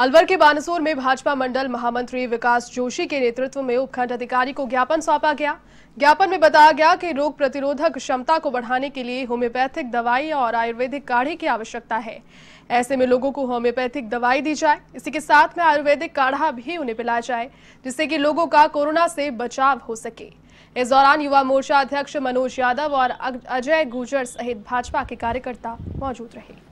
अलवर के बानसूर में भाजपा मंडल महामंत्री विकास जोशी के नेतृत्व में उपखंड अधिकारी को ज्ञापन सौंपा गया ज्ञापन में बताया गया कि रोग प्रतिरोधक क्षमता को बढ़ाने के लिए होम्योपैथिक दवाई और आयुर्वेदिक काढ़े की आवश्यकता है ऐसे में लोगों को होम्योपैथिक दवाई दी जाए इसी के साथ में आयुर्वेदिक काढ़ा भी उन्हें पिलाया जाए जिससे कि लोगों का कोरोना से बचाव हो सके इस दौरान युवा मोर्चा अध्यक्ष मनोज यादव और अजय गुजर सहित भाजपा के कार्यकर्ता मौजूद रहे